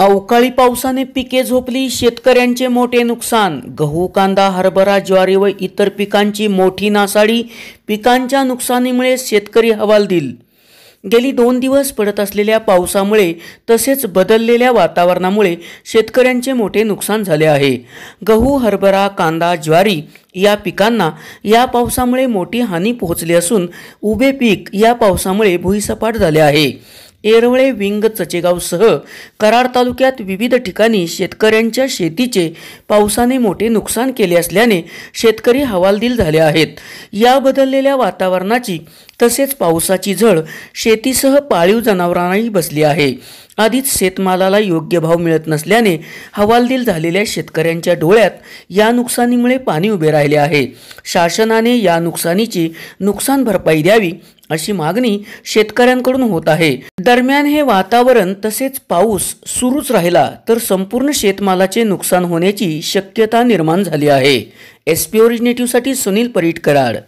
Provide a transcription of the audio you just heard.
अवकाळी पावसाने पिके झोपली शेतकऱ्यांचे मोठे नुकसान गहू कांदा हरभरा ज्वारी व इतर पिकांची मोठी नासाडी पिकांच्या नुकसानीमुळे शेतकरी हवाल दिल गेली दोन दिवस पडत असलेल्या पावसामुळे तसेच बदललेल्या वातावरणामुळे शेतकऱ्यांचे मोठे नुकसान झाले आहे गहू हरभरा कांदा ज्वारी या पिकांना या पावसामुळे मोठी हानी पोहोचली असून उभे पीक या पावसामुळे भुईसपाट झाले आहे येरवळे विंग चचेगावसह कराड तालुक्यात विविध ठिकाणी शेतकऱ्यांच्या शेतीचे पावसाने मोठे नुकसान केले असल्याने शेतकरी हवालदिल झाले आहेत या बदललेल्या वातावरणाची तसेच पावसाची झळ शेतीसह पाळीव जनावरांनाही बसली आहे आधीच शेतमालाला योग्य भाव मिळत नसल्याने हवालदिल झालेल्या शेतकऱ्यांच्या डोळ्यात या नुकसानीमुळे पाणी उभे राहिले आहे शासनाने या नुकसानीची नुकसान भरपाई द्यावी अशी मागणी शेतकऱ्यांकडून होत आहे दरम्यान हे वातावरण तसेच पाऊस सुरूच राहिला तर संपूर्ण शेतमालाचे नुकसान होण्याची शक्यता निर्माण झाली आहे एस पी ओरिजिनेटिव्हसाठी सुनील कराड